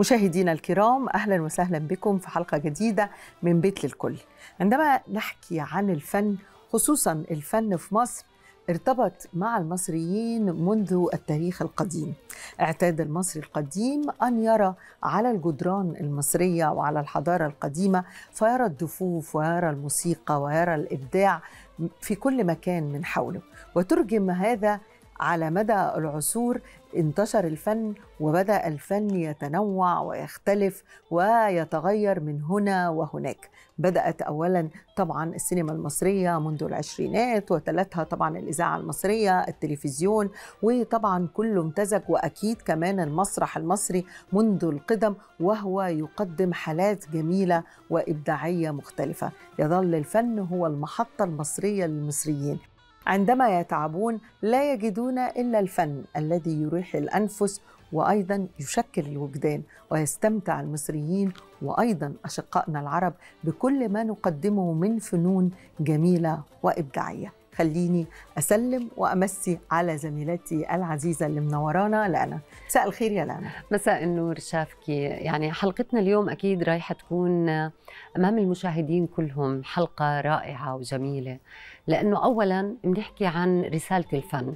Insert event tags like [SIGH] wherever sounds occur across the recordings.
مشاهدينا الكرام اهلا وسهلا بكم في حلقه جديده من بيت للكل عندما نحكي عن الفن خصوصا الفن في مصر ارتبط مع المصريين منذ التاريخ القديم اعتاد المصري القديم ان يرى على الجدران المصريه وعلى الحضاره القديمه فيرى الدفوف ويرى الموسيقى ويرى الابداع في كل مكان من حوله وترجم هذا على مدى العصور انتشر الفن وبدا الفن يتنوع ويختلف ويتغير من هنا وهناك بدات اولا طبعا السينما المصريه منذ العشرينات وتلتها طبعا الاذاعه المصريه التلفزيون وطبعا كله امتزج واكيد كمان المسرح المصري منذ القدم وهو يقدم حالات جميله وابداعيه مختلفه يظل الفن هو المحطه المصريه للمصريين عندما يتعبون لا يجدون الا الفن الذي يريح الانفس وايضا يشكل الوجدان ويستمتع المصريين وايضا اشقائنا العرب بكل ما نقدمه من فنون جميله وابداعيه خليني اسلم وامسي على زميلتي العزيزه اللي منورانا لانا مساء الخير يا لانا مساء النور شافكي يعني حلقتنا اليوم اكيد رايحه تكون امام المشاهدين كلهم حلقه رائعه وجميله لأنه أولا بنحكي عن رسالة الفن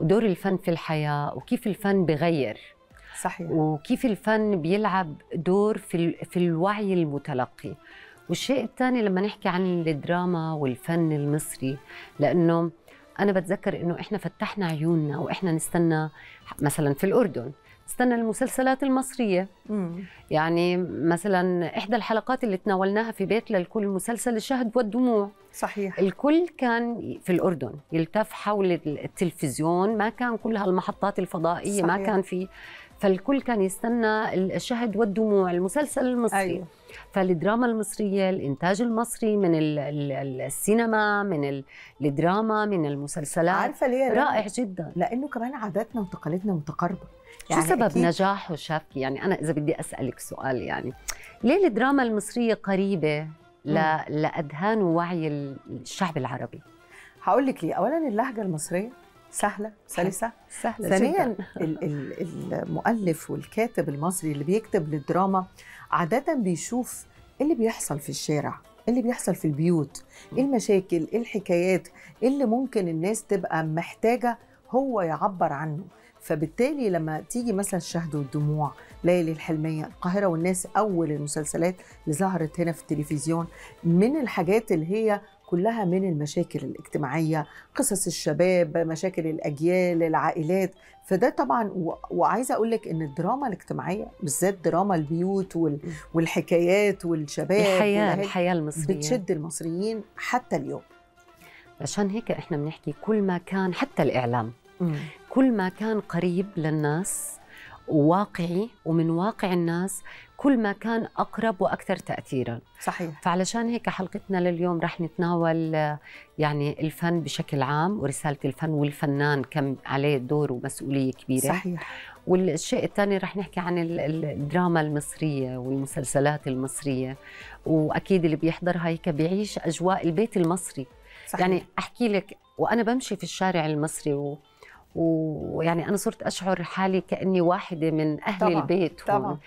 ودور الفن في الحياة وكيف الفن بغير صحيح وكيف الفن بيلعب دور في, في الوعي المتلقي والشيء الثاني لما نحكي عن الدراما والفن المصري لأنه أنا بتذكر إنه إحنا فتحنا عيوننا وإحنا نستنى مثلا في الأردن استنى المسلسلات المصرية مم. يعني مثلا إحدى الحلقات اللي تناولناها في بيت للكل مسلسل الشهد والدموع صحيح الكل كان في الأردن يلتف حول التلفزيون ما كان كل هالمحطات الفضائية صحيح. ما كان في فالكل كان يستنى الشهد والدموع المسلسل المصري أيوه. فالدراما المصرية الإنتاج المصري من السينما من الدراما من المسلسلات عارفة ليه رائع جدا لأنه كمان عاداتنا وتقاليدنا متقاربة يعني شو سبب أكيد. نجاحه شاف يعني أنا إذا بدي أسألك سؤال يعني ليه الدراما المصرية قريبة ل... لأذهان ووعي الشعب العربي؟ هقول لك ليه أولا اللهجة المصرية سهلة سلسة [LAUGHS] سهلة ثانيا المؤلف والكاتب المصري اللي بيكتب للدراما عادة بيشوف إيه اللي بيحصل في الشارع إيه اللي بيحصل في البيوت ايه المشاكل ايه الحكايات إيه اللي ممكن الناس تبقى محتاجة هو يعبر عنه فبالتالي لما تيجي مثلا الشهد والدموع ليالي الحلمية القاهرة والناس أول المسلسلات اللي ظهرت هنا في التلفزيون من الحاجات اللي هي كلها من المشاكل الاجتماعية قصص الشباب مشاكل الأجيال العائلات فده طبعا وعايزة أقول لك إن الدراما الاجتماعية بالذات دراما البيوت وال... والحكايات والشباب الحياة الحياة المصرية بتشد المصريين حتى اليوم عشان هيك احنا بنحكي كل ما كان حتى الإعلام م. كل ما كان قريب للناس وواقعي ومن واقع الناس كل ما كان اقرب واكثر تاثيرا صحيح فعلشان هيك حلقتنا لليوم رح نتناول يعني الفن بشكل عام ورساله الفن والفنان كم عليه دور ومسؤوليه كبيره صحيح والشيء الثاني رح نحكي عن الدراما المصريه والمسلسلات المصريه واكيد اللي بيحضرها هيك بيعيش اجواء البيت المصري صحيح. يعني احكي لك وانا بمشي في الشارع المصري و... ويعني انا صرت اشعر حالي كاني واحده من اهل طبعا. البيت طبعا. هون.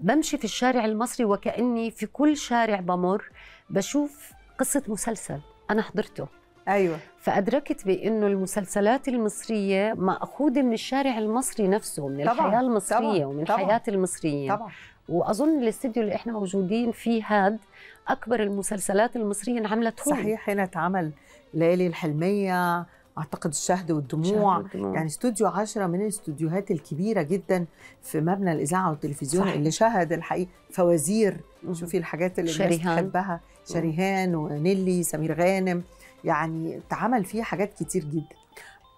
بمشي في الشارع المصري وكأني في كل شارع بمر بشوف قصة مسلسل أنا حضرته أيوة فأدركت بأنه المسلسلات المصرية مأخوذة من الشارع المصري نفسه من طبعًا الحياة المصرية طبعًا ومن طبعًا حياة المصريين طبعًا واظن الاستديو اللي احنا موجودين فيه هاد اكبر المسلسلات المصريه انعملت هون صحيح هنا اتعمل ليالي الحلميه اعتقد الشهد والدموع, الشهد والدموع. يعني استوديو عشرة من الاستوديوهات الكبيره جدا في مبنى الاذاعه والتلفزيون صحيح. اللي شهد الحقيقه فوازير شوفي الحاجات اللي شريهان. الناس بتحبها شريهان ونيلي سمير غانم يعني اتعمل فيه حاجات كتير جدا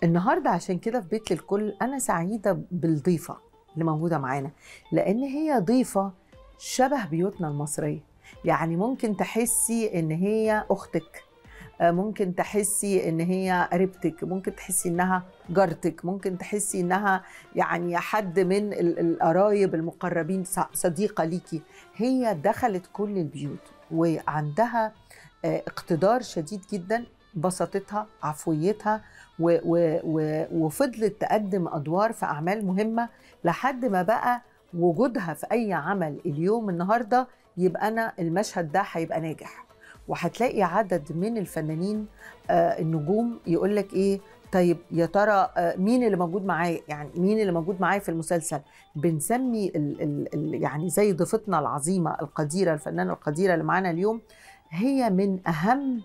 النهارده عشان كده في بيت للكل انا سعيده بالضيفه اللي موجوده معانا لان هي ضيفه شبه بيوتنا المصريه يعني ممكن تحسي ان هي اختك آه، ممكن تحسي ان هي قريبتك ممكن تحسي انها جارتك ممكن تحسي انها يعني حد من القرايب المقربين صديقه ليكي هي دخلت كل البيوت وعندها آه، اقتدار شديد جدا بساطتها عفويتها و و و وفضلت تقدم ادوار في اعمال مهمه لحد ما بقى وجودها في اي عمل اليوم النهارده يبقى انا المشهد ده هيبقى ناجح وهتلاقي عدد من الفنانين آه، النجوم يقول لك ايه طيب يا ترى آه، مين اللي موجود معايا يعني مين اللي موجود معايا في المسلسل بنسمي الـ الـ الـ يعني زي ضيفتنا العظيمه القديره الفنانه القديره اللي معانا اليوم هي من اهم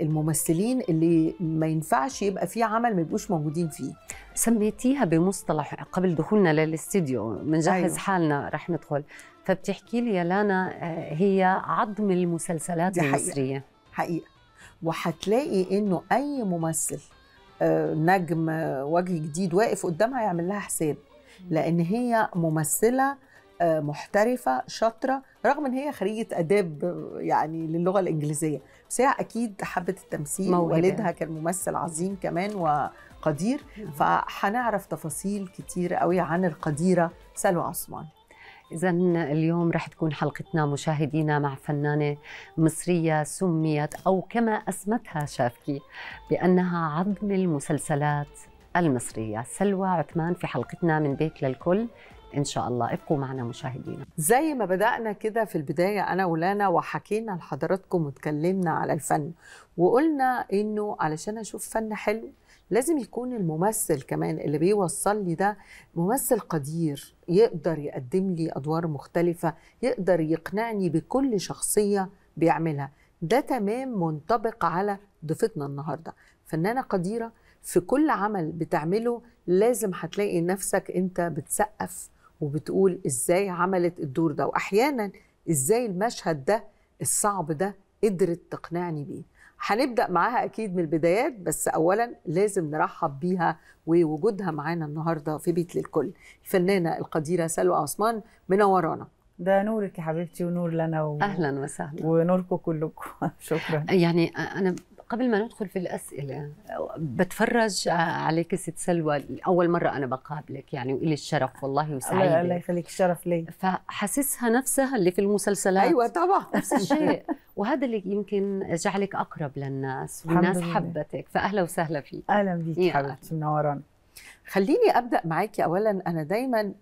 الممثلين اللي ما ينفعش يبقى في عمل ما يبقوش موجودين فيه سميتيها بمصطلح قبل دخولنا للاستديو بنجهز أيوه. حالنا رح ندخل فبتحكي لي يا لانا آه، هي عظم المسلسلات دي حقيقة. المصريه حقيقه وهتلاقي انه اي ممثل آه، نجم آه، وجه جديد واقف قدامها يعمل لها حساب لان هي ممثله محترفه شاطره رغم ان هي خريجه اداب يعني للغه الانجليزيه بس هي اكيد حبت التمثيل والدها كان ممثل عظيم كمان وقدير فهنعرف تفاصيل كتير قوي عن القديره سلوى عثمان إذا اليوم رح تكون حلقتنا مشاهدينا مع فنانة مصرية سميت أو كما أسمتها شافكي بأنها عظم المسلسلات المصرية سلوى عثمان في حلقتنا من بيت للكل ان شاء الله ابقوا معنا مشاهدينا زي ما بدانا كده في البدايه انا ولانا وحكينا لحضراتكم واتكلمنا على الفن وقلنا انه علشان اشوف فن حلو لازم يكون الممثل كمان اللي بيوصل لي ده ممثل قدير يقدر يقدم لي ادوار مختلفه يقدر يقنعني بكل شخصيه بيعملها ده تمام منطبق على ضيفتنا النهارده فنانه قديره في كل عمل بتعمله لازم هتلاقي نفسك انت بتسقف وبتقول ازاي عملت الدور ده واحيانا ازاي المشهد ده الصعب ده قدرت تقنعني بيه هنبدا معاها اكيد من البدايات بس اولا لازم نرحب بيها ووجودها معانا النهارده في بيت للكل الفنانه القديره سلوى عثمان منورانا ده نورك يا حبيبتي ونور لنا و... اهلا وسهلا ونوركم كلكم [LAUGHS] شكرا يعني انا قبل ما ندخل في الاسئله بتفرج عليك ست سلوى اول مره انا بقابلك يعني والي الشرف والله وسعيده الله يخليك الشرف لي فحاسسها نفسها اللي في المسلسلات ايوه طبعا [LAUGHS] نفس الشيء [LAUGHS] وهذا اللي يمكن جعلك اقرب للناس والناس حبتك فاهلا وسهلا فيك اهلا بيك حبيبتي منورانا خليني ابدا معاكي اولا انا دايما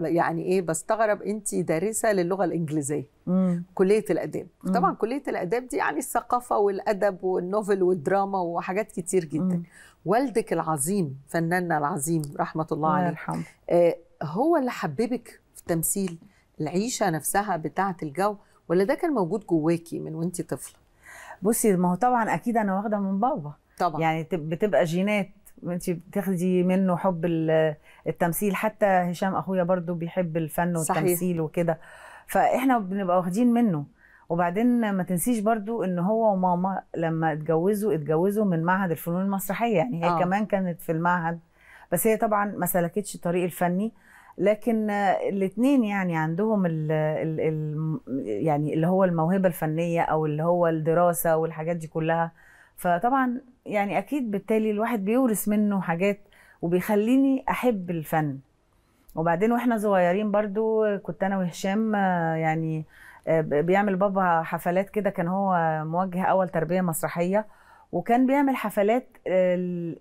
يعني ايه بستغرب انت دارسه للغه الانجليزيه مم. كليه الاداب مم. طبعا كليه الاداب دي يعني الثقافه والادب والنوفل والدراما وحاجات كتير جدا مم. والدك العظيم فناننا العظيم رحمه الله عليه يرحمه آه هو اللي حببك في تمثيل العيشه نفسها بتاعه الجو ولا ده كان موجود جواكي من وانت طفله بصي ما هو طبعا اكيد انا واخده من بابا طبعا يعني بتبقى جينات انت بتاخدي منه حب التمثيل حتى هشام اخويا برضو بيحب الفن والتمثيل وكده فاحنا بنبقى واخدين منه وبعدين ما تنسيش برضو ان هو وماما لما اتجوزوا اتجوزوا من معهد الفنون المسرحيه يعني هي آه. كمان كانت في المعهد بس هي طبعا ما سلكتش الطريق الفني لكن الاثنين يعني عندهم الـ الـ الـ يعني اللي هو الموهبه الفنيه او اللي هو الدراسه والحاجات دي كلها فطبعا يعني اكيد بالتالي الواحد بيورث منه حاجات وبيخليني احب الفن وبعدين واحنا صغيرين برضو كنت انا وهشام آه، يعني آه، بيعمل بابا حفلات كده كان هو موجه اول تربيه مسرحيه وكان بيعمل حفلات آه،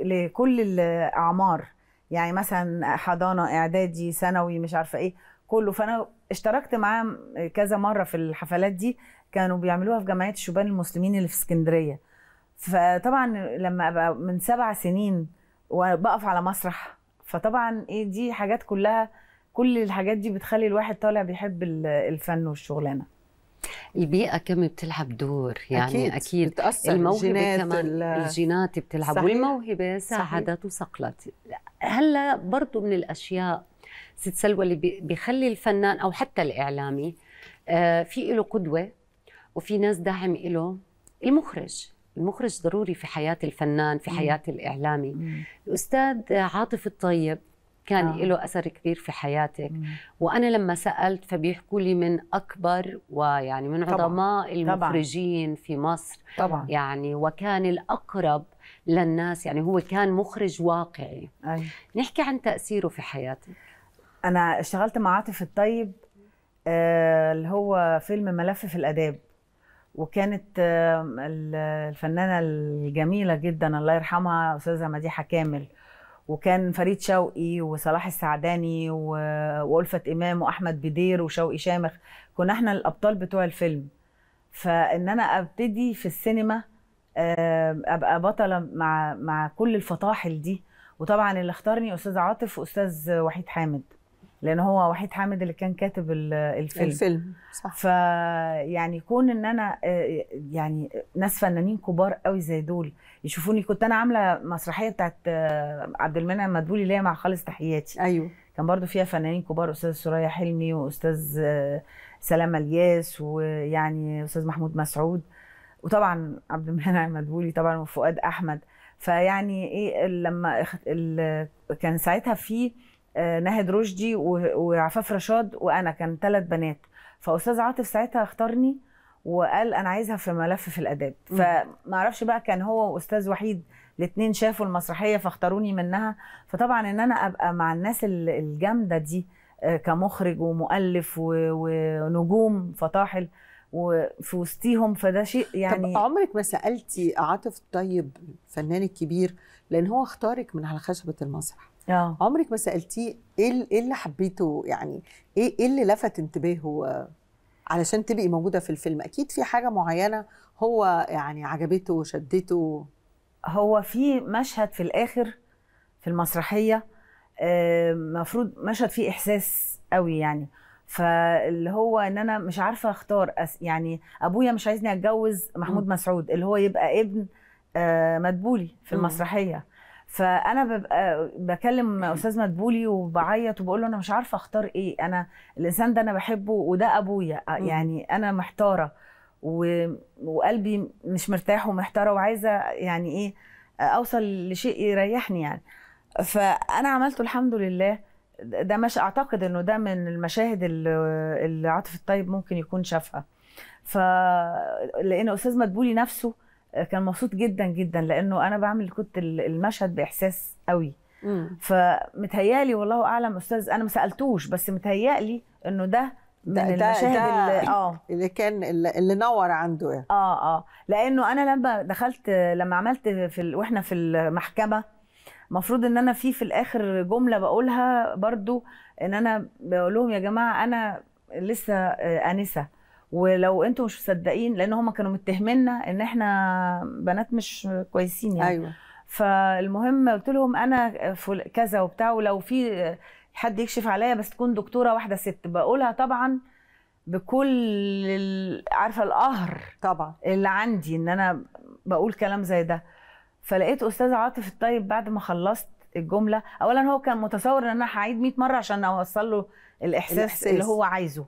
لكل الاعمار يعني مثلا حضانه اعدادي ثانوي مش عارفه ايه كله فانا اشتركت معاه كذا مره في الحفلات دي كانوا بيعملوها في جمعيه الشبان المسلمين اللي في اسكندريه فطبعا لما ابقى من سبع سنين وبقف على مسرح فطبعا ايه دي حاجات كلها كل الحاجات دي بتخلي الواحد طالع بيحب الفن والشغلانه البيئة كم بتلعب دور يعني أكيد, أكيد بتأثر الموهبة الجينات كمان الجينات بتلعب صحيح والموهبة ساعدت وصقلت هلا برضو من الأشياء ست سلوى اللي بيخلي الفنان أو حتى الإعلامي آه، في له قدوة وفي ناس داعم له المخرج المخرج ضروري في حياه الفنان في حياه الاعلامي مم. الاستاذ عاطف الطيب كان آه. له اثر كبير في حياتك مم. وانا لما سالت فبيحكوا لي من اكبر ويعني من طبعًا. عظماء المخرجين طبعًا. في مصر طبعا يعني وكان الاقرب للناس يعني هو كان مخرج واقعي أي. نحكي عن تاثيره في حياتك انا اشتغلت مع عاطف الطيب آه، اللي هو فيلم ملف في الاداب وكانت الفنانه الجميله جدا الله يرحمها استاذه مديحه كامل وكان فريد شوقي وصلاح السعداني و... والفت امام واحمد بدير وشوقي شامخ كنا احنا الابطال بتوع الفيلم فان انا ابتدي في السينما ابقى بطله مع مع كل الفطاحل دي وطبعا اللي اختارني استاذ عاطف واستاذ وحيد حامد لان هو وحيد حامد اللي كان كاتب الفيلم الفيلم صح فيعني كون ان انا آه، يعني ناس فنانين كبار قوي زي دول يشوفوني كنت انا عامله مسرحيه بتاعت آه، عبد المنعم مدبولي اللي هي مع خالص تحياتي ايوه كان برضو فيها فنانين كبار استاذ سوريا حلمي واستاذ آه، سلامة الياس ويعني استاذ محمود مسعود وطبعا عبد المنعم مدبولي طبعا وفؤاد احمد فيعني ايه لما كان ساعتها في آه، ناهد رشدي وعفاف رشاد وانا كان ثلاث بنات فاستاذ عاطف ساعتها اختارني وقال انا عايزها في ملف في الاداب فما اعرفش بقى كان هو واستاذ وحيد الاثنين شافوا المسرحيه فاختاروني منها فطبعا ان انا ابقى مع الناس الجامده دي آه، كمخرج ومؤلف ونجوم فطاحل وفي وسطيهم فده شيء يعني طب عمرك ما سالتي عاطف طيب الفنان الكبير لان هو اختارك من على خشبه المسرح اه عمرك ما سالتيه ايه ايه اللي حبيته يعني ايه ايه اللي لفت انتباهه علشان تبقي موجوده في الفيلم اكيد في حاجه معينه هو يعني عجبته وشدته هو في مشهد في الاخر في المسرحيه آه، مفروض مشهد فيه احساس قوي يعني فاللي هو ان انا مش عارفه اختار يعني ابويا مش عايزني اتجوز محمود مسعود اللي هو يبقى ابن آه، مدبولي في المسرحيه فانا ببقى بكلم استاذ مدبولي وبعيط وبقول له انا مش عارفه اختار ايه انا الانسان ده انا بحبه وده ابويا يعني انا محتاره و... وقلبي مش مرتاح ومحتاره وعايزه يعني ايه اوصل لشيء يريحني يعني فانا عملته الحمد لله ده مش اعتقد انه ده من المشاهد اللي عاطف الطيب ممكن يكون شافها ف لان استاذ مدبولي نفسه كان مبسوط جدا جدا لانه انا بعمل كنت المشهد باحساس قوي فمتهيالي والله اعلم استاذ انا ما سالتوش بس متهيالي انه ده من ده المشاهد ده اللي اه اللي كان اللي نور عنده يعني. اه اه لانه انا لما دخلت لما عملت في ال... واحنا في المحكمه المفروض ان انا في في الاخر جمله بقولها برضو ان انا بقول لهم يا جماعه انا لسه آه، انسه ولو انتوا مش مصدقين لان هم كانوا متهمنا ان احنا بنات مش كويسين يعني ايوه فالمهم قلت لهم انا كذا وبتاع ولو في حد يكشف عليا بس تكون دكتوره واحده ست بقولها طبعا بكل عارفه القهر طبعا اللي عندي ان انا بقول كلام زي ده فلقيت استاذ عاطف الطيب بعد ما خلصت الجمله اولا هو كان متصور ان انا هعيد 100 مره عشان اوصل له الاحساس, الإحساس. اللي هو عايزه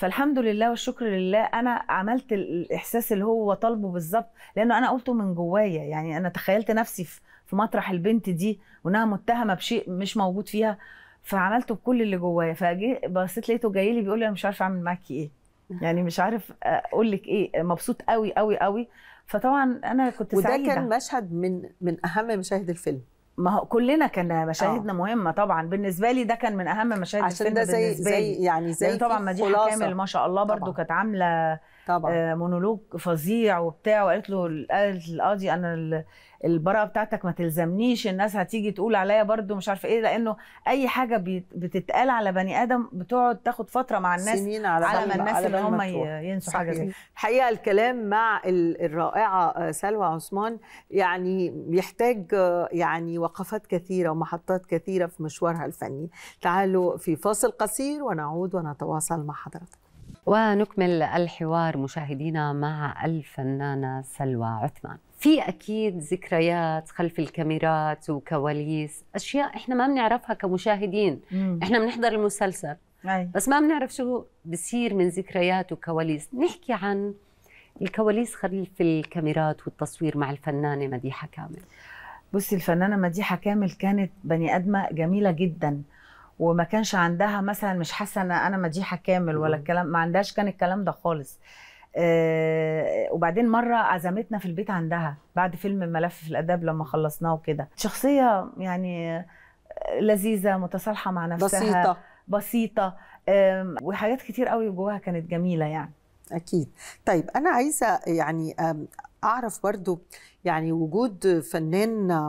فالحمد لله والشكر لله انا عملت الاحساس اللي هو طالبه بالظبط لانه انا قلته من جوايا يعني انا تخيلت نفسي في مطرح البنت دي وانها متهمه بشيء مش موجود فيها فعملته بكل اللي جوايا فجي بصيت لقيته جاي لي بيقول لي انا مش عارف اعمل معاكي ايه [LAUGHS] يعني مش عارف اقول لك ايه مبسوط قوي قوي قوي فطبعا انا كنت وده سعيده وده كان مشهد من من اهم مشاهد الفيلم ما هو كلنا كان آه. مشاهدنا أوه. مهمه طبعا بالنسبه لي ده كان من اهم مشاهد عشان الفيلم ده زي بالنسبه زي يعني زي طبعا مديحه كامل ما شاء الله برضو كانت عامله طبعا آه، مونولوج فظيع وبتاع وقالت له قالت القاضي انا البراءه بتاعتك ما تلزمنيش الناس هتيجي تقول عليا برده مش عارفه ايه لانه اي حاجه بتتقال على بني ادم بتقعد تاخد فتره مع الناس سنين على, على ما الناس على اللي هم ينسوا حاجه زي الحقيقه الكلام مع الرائعه آه، سلوى عثمان يعني بيحتاج آه، يعني وقفات كثيره ومحطات كثيره في مشوارها الفني تعالوا في فاصل قصير ونعود ونتواصل مع حضرتك ونكمل الحوار مشاهدينا مع الفنانة سلوى عثمان في أكيد ذكريات خلف الكاميرات وكواليس أشياء إحنا ما بنعرفها كمشاهدين مم. إحنا بنحضر المسلسل أي. بس ما بنعرف شو بصير من ذكريات وكواليس نحكي عن الكواليس خلف الكاميرات والتصوير مع الفنانة مديحة كامل بصي الفنانة مديحة كامل كانت بني آدمة جميلة جداً وما كانش عندها مثلا مش حاسه ان انا مديحه كامل ولا الكلام ما عندهاش كان الكلام ده خالص أه وبعدين مره عزمتنا في البيت عندها بعد فيلم ملف في الاداب لما خلصناه وكده شخصيه يعني لذيذه متصالحه مع نفسها بسيطه بسيطه أه وحاجات كتير قوي جواها كانت جميله يعني اكيد طيب انا عايزه يعني اعرف برضو يعني وجود فنان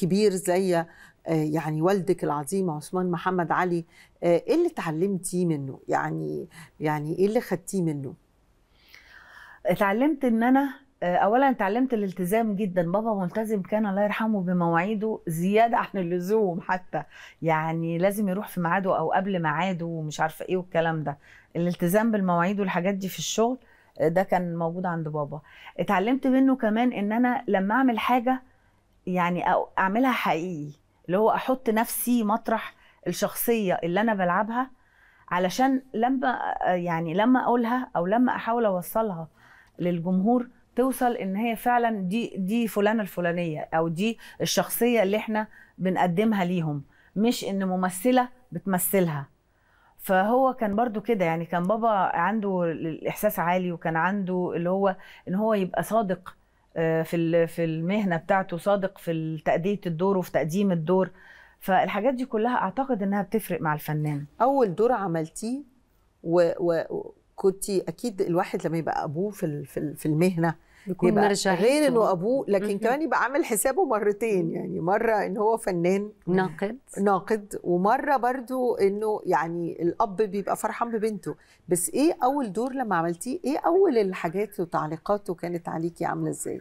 كبير زي آه، يعني والدك العظيم عثمان محمد علي آه، ايه اللي اتعلمتيه منه يعني يعني ايه اللي خدتيه منه اتعلمت ان انا آه، اولا اتعلمت الالتزام جدا بابا ملتزم كان الله يرحمه بمواعيده زياده عن اللزوم حتى يعني لازم يروح في ميعاده او قبل ميعاده ومش عارفه ايه والكلام ده الالتزام بالمواعيد والحاجات دي في الشغل ده كان موجود عند بابا اتعلمت منه كمان ان انا لما اعمل حاجه يعني اعملها حقيقي اللي هو احط نفسي مطرح الشخصيه اللي انا بلعبها علشان لما يعني لما اقولها او لما احاول اوصلها للجمهور توصل ان هي فعلا دي دي فلانه الفلانيه او دي الشخصيه اللي احنا بنقدمها ليهم مش ان ممثله بتمثلها فهو كان برضو كده يعني كان بابا عنده الاحساس عالي وكان عنده اللي هو ان هو يبقى صادق آه، في في المهنه بتاعته صادق في تاديه الدور وفي تقديم الدور فالحاجات دي كلها اعتقد انها بتفرق مع الفنان اول دور عملتيه وكنت اكيد الواحد لما يبقى ابوه في في المهنه يكون مرجع غير انه ابوه لكن مم. كمان يبقى عامل حسابه مرتين يعني مره ان هو فنان ناقد ناقد ومره برضو انه يعني الاب بيبقى فرحان ببنته بس ايه اول دور لما عملتيه ايه اول الحاجات وتعليقاته كانت عليكي عامله ازاي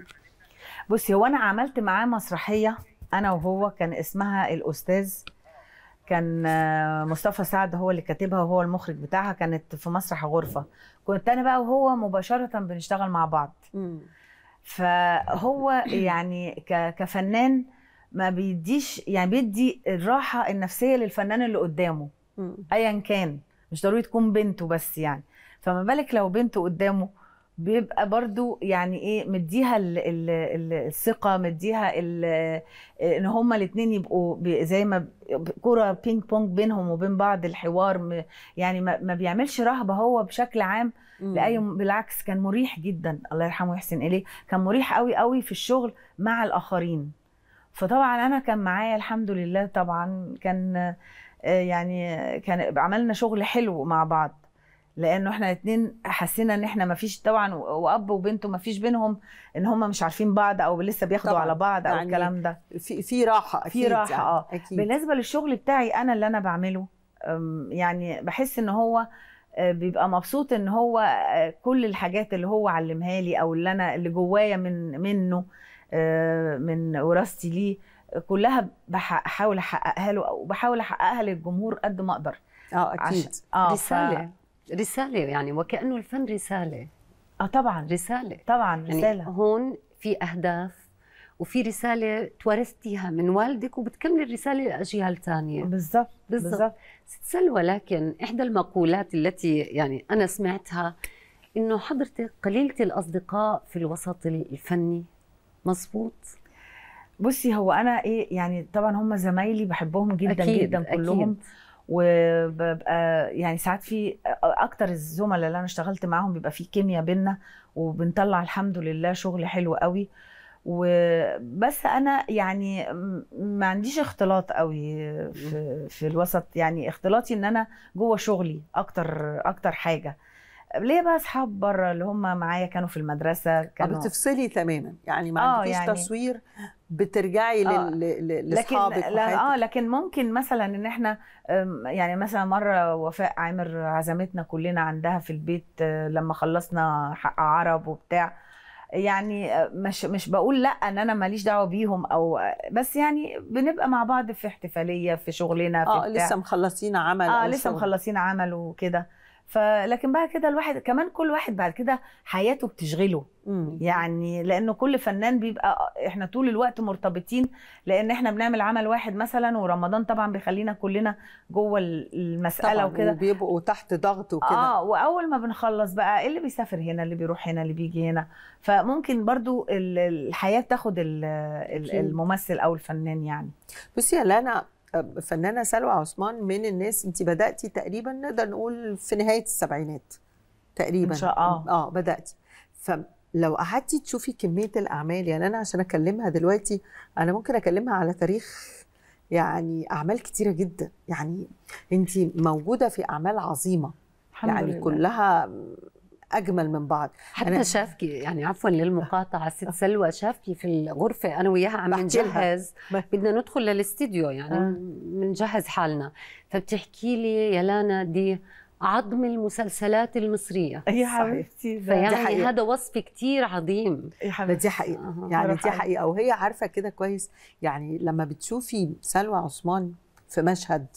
بصي هو انا عملت معاه مسرحيه انا وهو كان اسمها الاستاذ كان مصطفى سعد هو اللي كاتبها وهو المخرج بتاعها كانت في مسرح غرفه كنت انا بقى وهو مباشره بنشتغل مع بعض فهو [CLEARS THROAT] يعني كفنان ما بيديش يعني بيدي الراحه النفسيه للفنان اللي قدامه ايا كان مش ضروري تكون بنته بس يعني فما بالك لو بنته قدامه بيبقى برضو يعني ايه مديها الـ الـ الثقه مديها ان هما الاثنين يبقوا زي ما كره بينج بونج بينهم وبين بعض الحوار يعني ما بيعملش رهبه هو بشكل عام إمم. لاي بالعكس كان مريح جدا الله يرحمه يحسن اليه كان مريح قوي قوي في الشغل مع الاخرين فطبعا انا كان معايا الحمد لله طبعا كان آه، يعني كان عملنا شغل حلو مع بعض لانه احنا الاثنين حسينا ان احنا ما فيش طبعا واب وبنته ما فيش بينهم ان هم مش عارفين بعض او لسه بياخدوا طبعًا. على بعض او يعني الكلام ده في في راحه اكيد في راحه يعني. اه أكيد. بالنسبه للشغل بتاعي انا اللي انا بعمله يعني بحس ان هو آه، بيبقى مبسوط ان هو آه، كل الحاجات اللي هو علمها لي او اللي انا اللي جوايا من منه آه، من وراثتي ليه كلها بحاول احققها له او بحاول احققها للجمهور قد ما اقدر اه اكيد عشان. اه رساله رساله يعني وكانه الفن رساله اه طبعا رساله طبعا يعني رساله يعني هون في اهداف وفي رسالة تورثتيها من والدك وبتكملي الرسالة لأجيال ثانية بالضبط بالضبط ست سلوى لكن إحدى المقولات التي يعني أنا سمعتها إنه حضرتك قليلة الأصدقاء في الوسط الفني مظبوط بصي هو أنا إيه يعني طبعا هم زمايلي بحبهم جدا أكيد جدا كلهم أكيد. وببقى يعني ساعات في اكتر الزملاء اللي انا اشتغلت معاهم بيبقى في كيمياء بينا وبنطلع الحمد لله شغل حلو قوي وبس انا يعني ما عنديش اختلاط قوي في, في الوسط يعني اختلاطي ان انا جوه شغلي اكتر اكتر حاجه ليه بقى اصحاب بره اللي هم معايا كانوا في المدرسه آه، كانوا بتفصلي تماما يعني ما آه، عندكيش يعني تصوير بترجعي آه لاصحابك لكن لا اه لكن ممكن مثلا ان احنا يعني مثلا مره وفاء عامر عزمتنا كلنا عندها في البيت آه، لما خلصنا حق عرب وبتاع يعني مش مش بقول لا ان انا ماليش دعوه بيهم او بس يعني بنبقى مع بعض في احتفاليه في شغلنا في اه بتاع. لسه مخلصين عمل اه لسه مخلصين عمل وكده فلكن بعد كده الواحد كمان كل واحد بعد كده حياته بتشغله مم. يعني لانه كل فنان بيبقى احنا طول الوقت مرتبطين لان احنا بنعمل عمل واحد مثلا ورمضان طبعا بيخلينا كلنا جوه المساله وكده وبيبقوا تحت ضغط وكده اه واول ما بنخلص بقى إيه اللي بيسافر هنا اللي بيروح هنا اللي بيجي هنا فممكن برضو الحياه تاخد الممثل او الفنان يعني بصي يا لانا فنانه سلوى عثمان من الناس انت بداتي تقريبا نقدر نقول في نهايه السبعينات تقريبا ان شاء الله اه بداتي فلو قعدتي تشوفي كميه الاعمال يعني انا عشان اكلمها دلوقتي انا ممكن اكلمها على تاريخ يعني اعمال كتيره جدا يعني انت موجوده في اعمال عظيمه الحمد يعني لله. كلها اجمل من بعض حتى أنا... شافكي [LAUGHS] يعني عفوا للمقاطعه ست آه. سلوى شافكي في الغرفه انا وياها عم نجهز بدنا ندخل للاستديو يعني بنجهز آه. حالنا فبتحكي لي يا لانا دي عظم المسلسلات المصرية يا حبيبتي فيعني هذا وصف كتير عظيم يا حبيبتي حقيقة آه. يعني دي حقيقة وهي عارفة كده كويس يعني لما بتشوفي سلوى عثمان في مشهد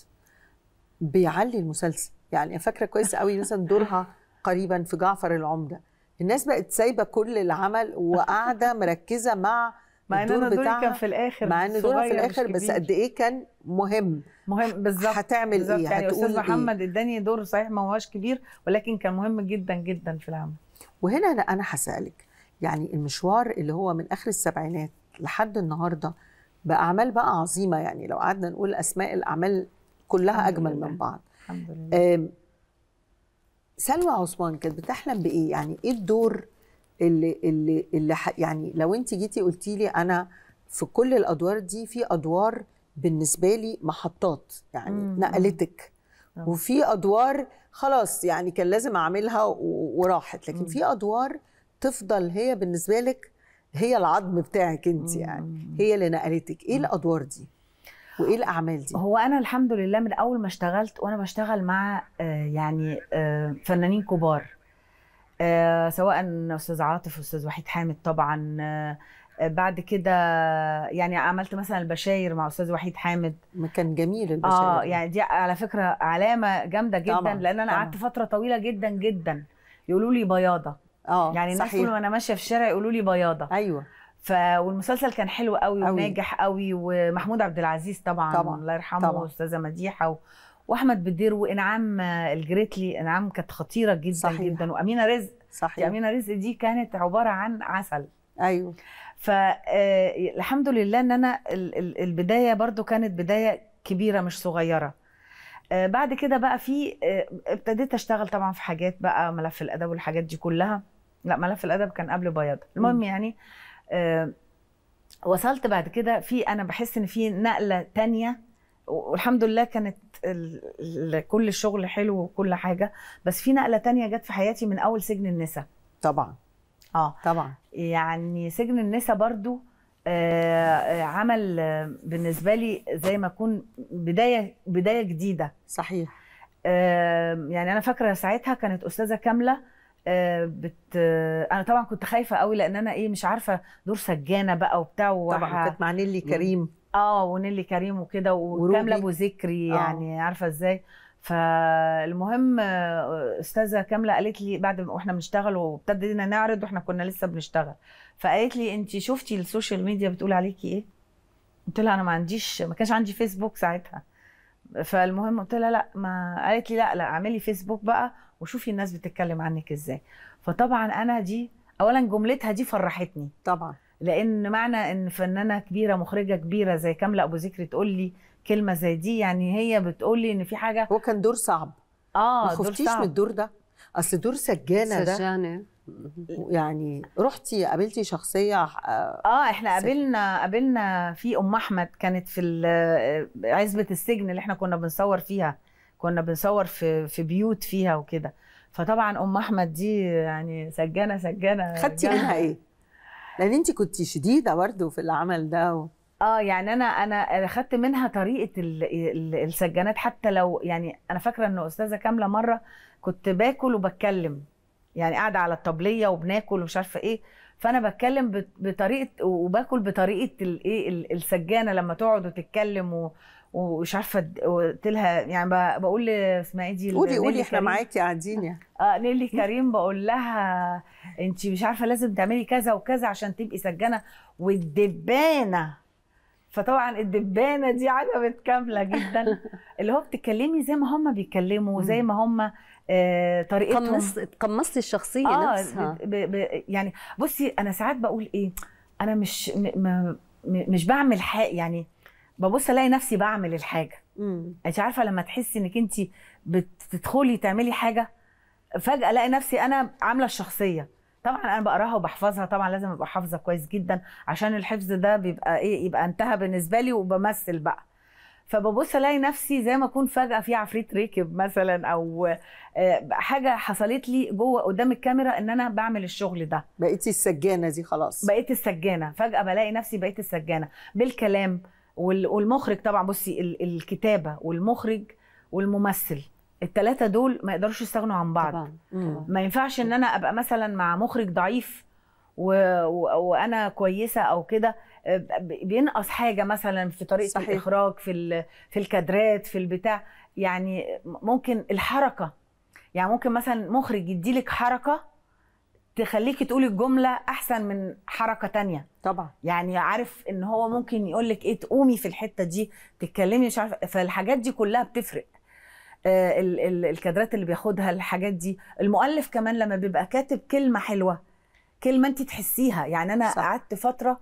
بيعلي المسلسل يعني فاكرة كويس قوي مثلا دورها قريبا في جعفر العمده الناس بقت سايبه كل العمل وقاعده [LAUGHS] مركزه مع مع ان دوري كان في الاخر مع ان دول في الاخر بس قد ايه كان مهم مهم بالظبط هتعمل بالزبط. ايه يعني هتقول استاذ محمد إيه؟ اداني دور صحيح ما هوش كبير ولكن كان مهم جدا جدا في العمل وهنا انا انا هسالك يعني المشوار اللي هو من اخر السبعينات لحد النهارده باعمال بقى عظيمه يعني لو قعدنا نقول اسماء الاعمال كلها اجمل لله. من بعض الحمد لله سلوى عثمان كانت بتحلم بايه يعني ايه الدور اللي اللي اللي يعني لو انت جيتي قلتي لي انا في كل الادوار دي في ادوار بالنسبه لي محطات يعني مم. نقلتك مم. وفي آه. ادوار خلاص يعني كان لازم اعملها وراحت لكن مم. في ادوار تفضل هي بالنسبه لك هي العظم بتاعك انت يعني هي اللي نقلتك ايه الادوار دي وايه الاعمال دي هو انا الحمد لله من اول ما اشتغلت وانا بشتغل مع آه، يعني آه، فنانين كبار آه، سواء استاذ عاطف استاذ وحيد حامد طبعا بعد كده يعني عملت مثلا البشاير مع استاذ وحيد حامد ما كان جميل البشاير اه يعني دي على فكره علامه جامده جدا طبعًا لان انا قعدت فتره طويله جدا جدا يقولوا لي بياضه اه يعني الناس كل ما انا ماشيه في الشارع يقولوا لي بياضه ايوه ف والمسلسل كان حلو قوي, قوي. وناجح قوي ومحمود عبد العزيز طبعا, طبعا. الله يرحمه واستاذه مديحه و... واحمد بدير وانعام الجريتلي انعام كانت خطيره جدا صحيح. جدا وامينه رزق صحيح امينه رزق دي كانت عباره عن عسل ايوه فالحمد آه، لله ان انا البدايه برضو كانت بدايه كبيره مش صغيره آه، بعد كده بقى في آه، ابتديت اشتغل طبعا في حاجات بقى ملف الادب والحاجات دي كلها لا ملف الادب كان قبل بياض المهم يعني آه، وصلت بعد كده في انا بحس ان في نقله تانية والحمد لله كانت كل الشغل حلو وكل حاجه بس في نقله تانية جت في حياتي من اول سجن النساء طبعا اه طبعا يعني سجن النساء برضو آه, آه، عمل بالنسبه لي زي ما اكون بدايه بدايه جديده صحيح آه يعني انا فاكره ساعتها كانت استاذه كامله آه، بت... آه، انا طبعا كنت خايفه قوي لان انا ايه مش عارفه دور سجانه بقى وبتاع وح... طبعا كانت مع نيلي كريم اه ونيلي كريم وكده وكامله ابو ذكري آه. يعني عارفه ازاي فالمهم استاذه كامله قالت لي بعد ما واحنا بنشتغل وابتدينا نعرض واحنا كنا لسه بنشتغل فقالت لي انت شفتي السوشيال ميديا بتقول عليكي ايه قلت لها انا ما عنديش ما كانش عندي فيسبوك ساعتها فالمهم قلت لها لا ما قالت لي لا لا اعملي فيسبوك بقى وشوفي الناس بتتكلم عنك ازاي فطبعا انا دي اولا جملتها دي فرحتني طبعا لان معنى ان فنانه كبيره مخرجه كبيره زي كامله ابو ذكر تقول لي كلمه زي دي يعني هي بتقول لي ان في حاجه هو كان دور صعب اه ما خفتيش من الدور ده اصل دور سجانه ده سجانه يعني رحتي قابلتي شخصيه اه, آه، احنا قابلنا قابلنا في ام احمد كانت في آه، عزبه السجن اللي احنا كنا بنصور فيها كنا بنصور في في بيوت فيها وكده فطبعا ام احمد دي يعني سجانه سجانه خدتي منها ايه؟ لان انت كنت شديده برضه في العمل ده و... اه يعني انا انا خدت منها طريقه السجانات حتى لو يعني انا فاكره ان استاذه كامله مره كنت باكل وبتكلم يعني قاعده على الطبليه وبناكل ومش عارفه ايه فانا بتكلم بطريقه وباكل بطريقه الايه السجانه لما تقعد وتتكلم ومش عارفه قلت لها يعني بقول اسمها ايه دي قولي قولي احنا معاكي قاعدين يعني [LAUGHS] اه نيلي كريم بقول لها انت مش عارفه لازم تعملي كذا وكذا عشان تبقي سجانه والدبانه فطبعا الدبانه دي عجبت كامله جدا [LAUGHS] اللي هو بتتكلمي زي ما هم بيتكلموا زي ما هم آه طريقتهم قمصت قمصت الشخصيه آه نفسها ب ب يعني بصي انا ساعات بقول ايه انا مش م م مش بعمل حاجه يعني ببص الاقي نفسي بعمل الحاجه انت عارفه لما تحسي انك انت بتدخلي تعملي حاجه فجاه الاقي نفسي انا عامله الشخصيه طبعا انا بقراها وبحفظها طبعا لازم ابقى حافظه كويس جدا عشان الحفظ ده بيبقى ايه يبقى انتهى بالنسبه لي وبمثل بقى فببص الاقي نفسي زي ما اكون فجاه في عفريت راكب مثلا او آه، حاجه حصلت لي جوه قدام الكاميرا ان انا بعمل الشغل ده بقيتي السجانه دي خلاص بقيت السجانه فجاه بلاقي نفسي بقيت السجانه بالكلام والمخرج طبعا بصي الكتابه والمخرج والممثل الثلاثه دول ما يقدروش يستغنوا عن بعض طبعا. ما ينفعش ان انا ابقى مثلا مع مخرج ضعيف و... و... وانا كويسه او كده آه، بينقص حاجه مثلا في طريقه صحيح. الاخراج في ال... في الكادرات في البتاع يعني ممكن الحركه يعني ممكن مثلا مخرج يديلك حركه تخليكي تقولي الجمله احسن من حركه تانية طبعا يعني عارف ان هو ممكن يقول لك ايه تقومي في الحته دي تتكلمي مش عارفه فالحاجات دي كلها بتفرق آه ال ال الكادرات اللي بياخدها الحاجات دي المؤلف كمان لما بيبقى كاتب كلمه حلوه كلمه انت تحسيها يعني انا صح. قعدت فتره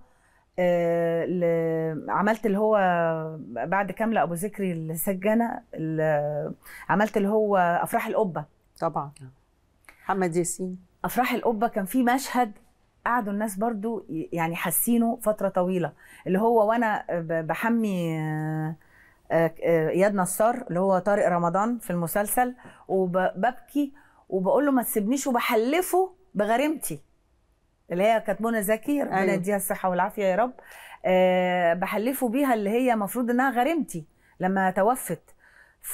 آه عملت اللي هو بعد كامله ابو ذكري السجانه عملت اللي هو افراح القبه طبعا محمد ياسين افراح القبه كان في مشهد قعدوا الناس برضو يعني حاسينه فتره طويله اللي هو وانا بحمي آه، آه، آه، اياد نصار اللي هو طارق رمضان في المسلسل وببكي وبقول له ما تسيبنيش وبحلفه بغريمتي اللي هي كانت منى زكي ربنا أيوه. يديها الصحه والعافيه يا رب أه بحلفه بيها اللي هي المفروض انها غريمتي لما توفت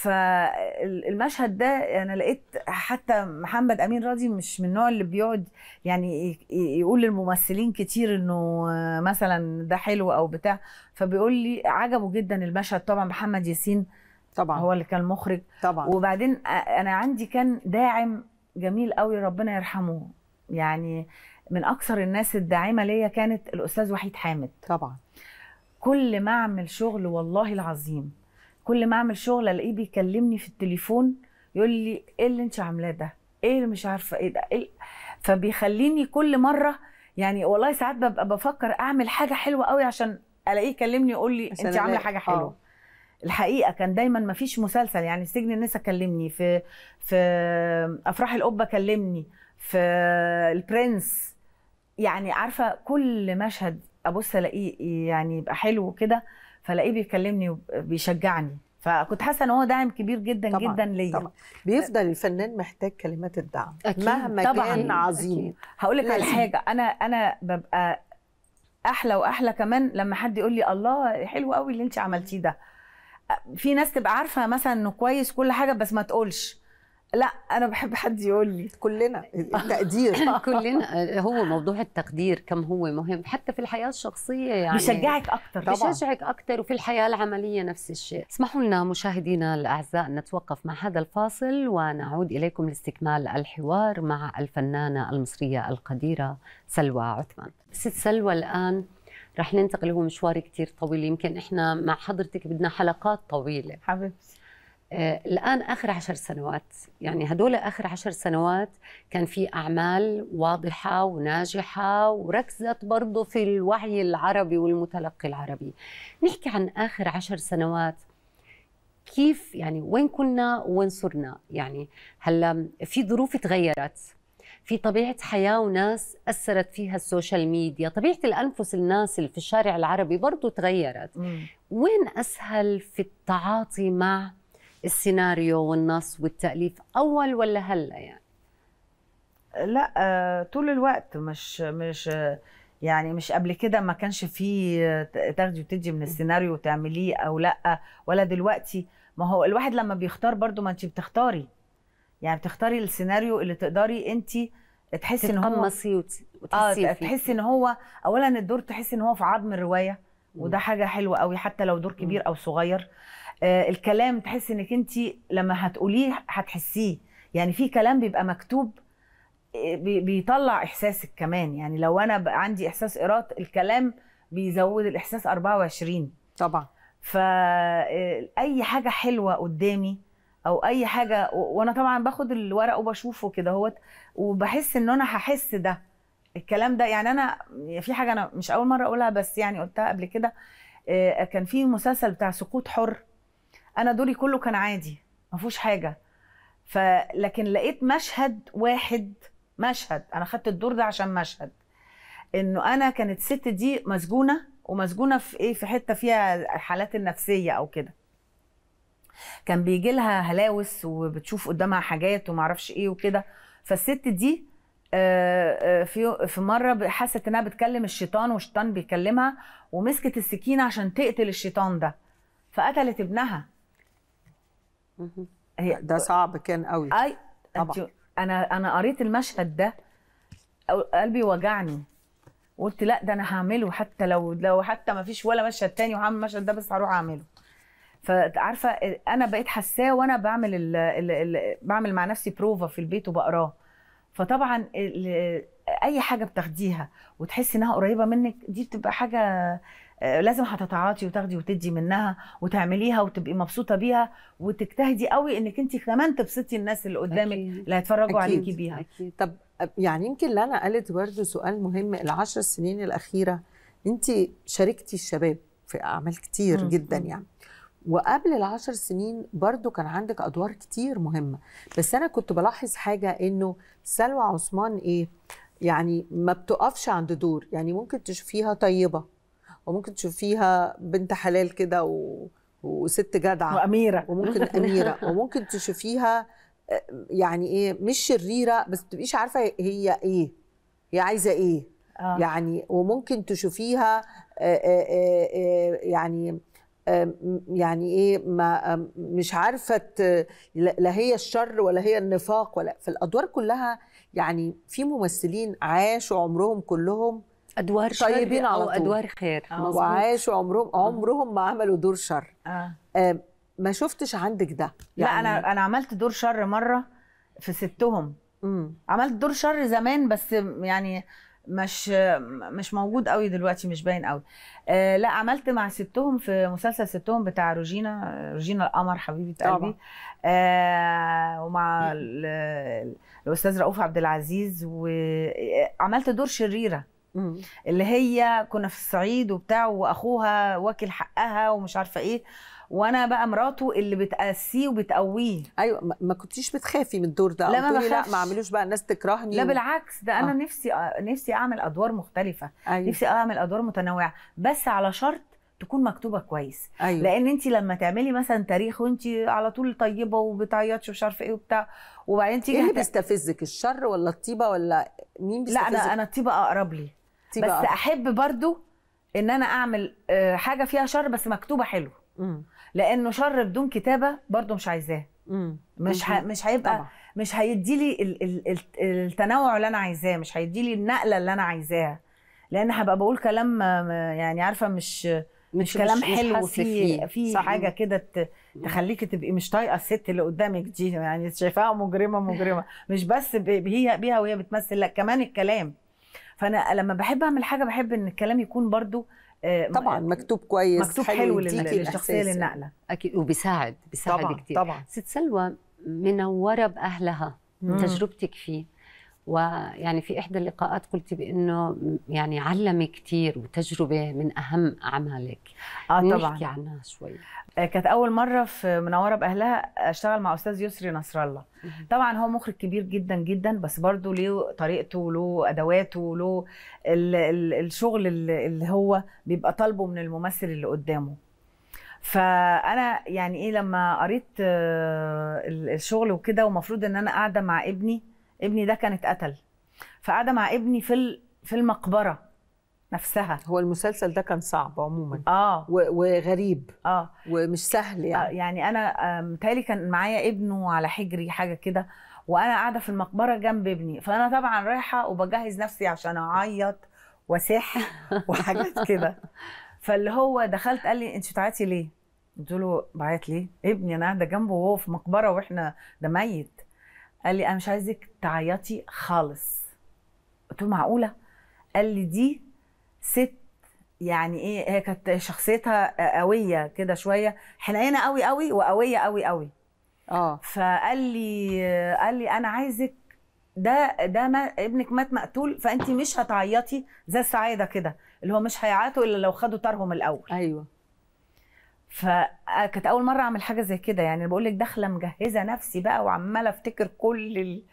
فالمشهد ده انا لقيت حتى محمد امين راضي مش من النوع اللي بيقعد يعني يقول للممثلين كتير انه مثلا ده حلو او بتاع فبيقول لي عجبه جدا المشهد طبعا محمد ياسين طبعا هو اللي كان مخرج طبعا وبعدين انا عندي كان داعم جميل قوي ربنا يرحمه يعني من اكثر الناس الداعمه ليا كانت الاستاذ وحيد حامد طبعا كل ما اعمل شغل والله العظيم كل ما اعمل شغل الاقيه بيكلمني في التليفون يقول لي ايه اللي انت عاملاه ده ايه اللي مش عارفه ايه ده إيه؟ فبيخليني كل مره يعني والله ساعات ببقى بفكر اعمل حاجه حلوه قوي عشان الاقيه يكلمني يقول لي انت عامله حاجه حلوه أوه. الحقيقه كان دايما ما فيش مسلسل يعني سجن النساء كلمني في في افراح القبه كلمني في البرنس يعني عارفه كل مشهد ابص الاقيه يعني يبقى حلو كده فلاقيه بيكلمني وبيشجعني فكنت حاسه ان هو دعم كبير جدا طبعًا جدا ليا طبعا بيفضل الفنان محتاج كلمات الدعم أكيد مهما طبعًا كان عظيم هقول لك على حاجه انا انا ببقى احلى واحلى كمان لما حد يقول لي الله حلو قوي اللي انت عملتيه ده في ناس تبقى عارفه مثلا انه كويس كل حاجه بس ما تقولش لا انا بحب حد يقول لي كلنا التقدير [LAUGHS] [LAUGHS] كلنا هو موضوع التقدير كم هو مهم حتى في الحياه الشخصيه يعني بيشجعك اكثر طبعا بيشجعك اكثر وفي الحياه العمليه نفس الشيء اسمحوا لنا مشاهدينا الاعزاء نتوقف مع هذا الفاصل ونعود اليكم لاستكمال الحوار مع الفنانه المصريه القديره سلوى عثمان ست سلوى الان رح ننتقل هو مشوار كثير طويل يمكن احنا مع حضرتك بدنا حلقات طويله حبيبتي آه، الآن آخر عشر سنوات يعني هدول آخر عشر سنوات كان في أعمال واضحة وناجحة وركزت برضه في الوعي العربي والمتلقي العربي نحكي عن آخر عشر سنوات كيف يعني وين كنا وين صرنا يعني هلا في ظروف تغيرت في طبيعة حياة وناس أثرت فيها السوشيال ميديا طبيعة الأنفس الناس اللي في الشارع العربي برضو تغيرت مم. وين أسهل في التعاطي مع السيناريو والنص والتاليف اول ولا هلا يعني لا آه، طول الوقت مش مش يعني مش قبل كده ما كانش فيه آه، تاخدي وتدي من السيناريو وتعمليه او لا ولا دلوقتي ما هو الواحد لما بيختار برضو ما انت بتختاري يعني بتختاري السيناريو اللي تقدري انت تحسي ان هو آه، وتحسي اه تحسي ان هو اولا الدور تحسي ان هو في عظم الروايه وده حاجه حلوه قوي حتى لو دور كبير او صغير آه، الكلام تحس انك انت لما هتقوليه هتحسيه يعني في كلام بيبقى مكتوب آه، بيطلع احساسك كمان يعني لو انا عندي احساس ايراد الكلام بيزود الاحساس 24 طبعا فاي آه، حاجه حلوه قدامي او اي حاجه وانا طبعا باخد الورق وبشوفه كده اهوت وبحس ان انا هحس ده الكلام ده يعني انا في حاجه انا مش اول مره اقولها بس يعني قلتها قبل كده كان في مسلسل بتاع سقوط حر انا دوري كله كان عادي ما فيهوش حاجه فلكن لقيت مشهد واحد مشهد انا خدت الدور ده عشان مشهد انه انا كانت الست دي مسجونه ومسجونه في ايه في حته فيها الحالات النفسيه او كده كان بيجي لها هلاوس وبتشوف قدامها حاجات ومعرفش ايه وكده فالست دي آه، آه، في في مره حست انها بتكلم الشيطان والشيطان بيكلمها ومسكت السكينه عشان تقتل الشيطان ده فقتلت ابنها هي ده صعب كان قوي اي طبعا انا انا قريت المشهد ده قلبي وجعني قلت لا ده انا هعمله حتى لو لو حتى ما فيش ولا مشهد تاني وهعمل المشهد ده بس هروح اعمله فعارفه انا بقيت حاساه وانا بعمل الـ الـ الـ بعمل مع نفسي بروفا في البيت وبقراه فطبعا اي حاجه بتاخديها وتحسي انها قريبه منك دي بتبقى حاجه آه، لازم هتتعاطي وتاخدي وتدي منها وتعمليها وتبقي مبسوطه بيها وتجتهدي قوي انك انت كمان تبسطي الناس اللي قدامك اللي هيتفرجوا عليكي بيها أكيد. طب يعني يمكن لانا قالت برضه سؤال مهم العشر سنين الاخيره انت شاركتي الشباب في اعمال كتير م. جدا يعني وقبل العشر سنين برضو كان عندك ادوار كتير مهمه بس انا كنت بلاحظ حاجه انه سلوى عثمان ايه يعني ما بتقفش عند دور يعني ممكن تشوفيها طيبه وممكن تشوفيها بنت حلال كده و... وست جدعه واميره وممكن [LAUGHS] اميره وممكن تشوفيها آه، يعني ايه مش شريره بس تبقيش عارفه هي ايه هي عايزه ايه آه. يعني وممكن تشوفيها آه، آه، يعني يعني ايه ما مش عارفه لا هي الشر ولا هي النفاق ولا في الادوار كلها يعني في ممثلين عاشوا عمرهم كلهم ادوار طيبين شر على أو ادوار خير آه. وعاشوا عمرهم عمرهم ما عملوا دور شر آه. آه ما شفتش عندك ده يعني... لا انا يعني انا عملت دور شر مره في ستهم مم. عملت دور شر زمان بس يعني مش مش موجود قوي دلوقتي مش باين قوي آه لا عملت مع ستهم في مسلسل ستهم بتاع روجينا روجينا القمر حبيبه قلبي آه ومع الاستاذ رؤوف عبد العزيز وعملت آه، دور شريره اللي هي كنا في الصعيد وبتاع واخوها واكل حقها ومش عارفه ايه وانا بقى مراته اللي بتقاسيه وبتقويه ايوه ما كنتيش بتخافي من الدور ده لا ما لا ما اعملوش بقى الناس تكرهني لا و... بالعكس ده انا آه. نفسي آه، نفسي اعمل ادوار مختلفه أيوة. نفسي اعمل ادوار متنوعه بس على شرط تكون مكتوبه كويس أيوة. لان انت لما تعملي مثلا تاريخ وانت على طول طيبه وبتعيطش ومش عارفه ايه وبتاع وبعدين تيجي ايه بيستفزك الشر ولا الطيبه ولا مين بيستفزك لا انا انا الطيبه اقرب لي بس بقى. احب برضو ان انا اعمل آه، حاجه فيها شر بس مكتوبه حلو لانه شر بدون كتابه برضو مش عايزاه مش ه... مش هيبقى طبعا. مش هيدي لي ال... ال... التنوع اللي انا عايزاه مش هيدي لي النقله اللي انا عايزاها لان هبقى بقول كلام يعني عارفه مش مش, مش كلام مش حلو في في حاجه كده تخليكي تبقي مش طايقه الست اللي قدامك دي يعني شايفاها مجرمه مجرمه مش بس بيها وهي بتمثل لا كمان الكلام فانا لما بحب اعمل حاجه بحب ان الكلام يكون برضو آه، طبعا مكتوب كويس مكتوب حلو, حلو للشخصيه للنقله اكيد وبيساعد بيساعد طبعا كتير طبعا ست سلوى منوره باهلها مم. تجربتك فيه ويعني في إحدى اللقاءات قلت بأنه يعني علمي كثير وتجربة من أهم أعمالك آه طبعا نحكي عنها شوي آه، كانت أول مرة في منورة بأهلها أشتغل مع أستاذ يسري نصر الله طبعا هو مخرج كبير جدا جدا بس برضه له طريقته وله أدواته وله الشغل اللي هو بيبقى طالبه من الممثل اللي قدامه فانا يعني ايه لما قريت آه، الشغل وكده ومفروض ان انا قاعده مع ابني ابني ده كان اتقتل فقاعده مع ابني في في المقبره نفسها هو المسلسل ده كان صعب عموما اه وغريب اه ومش سهل يعني آه يعني, يعني انا آه، متهيألي كان معايا ابنه على حجري حاجه كده وانا قاعده في المقبره جنب ابني فانا طبعا رايحه وبجهز نفسي عشان اعيط واسح [LAUGHS] وحاجات كده فاللي هو دخلت قال لي انت بتعيطي ليه؟ قلت له بعيط ليه؟ ابني انا قاعده جنبه وهو في مقبره واحنا ده ميت قال لي انا مش عايزك تعيطي خالص قلت له معقوله قال لي دي ست يعني ايه هي كانت شخصيتها قويه كده شويه حنينه قوي قوي وقويه قوي قوي اه فقال لي قال لي انا عايزك ده ده ما ابنك مات مقتول فانت مش هتعيطي زي السعاده كده اللي هو مش هيعيطوا الا لو خدوا طارهم الاول ايوه فكانت اول مره اعمل حاجه زي كده يعني بقول لك داخله مجهزه نفسي بقى وعماله افتكر كل ال...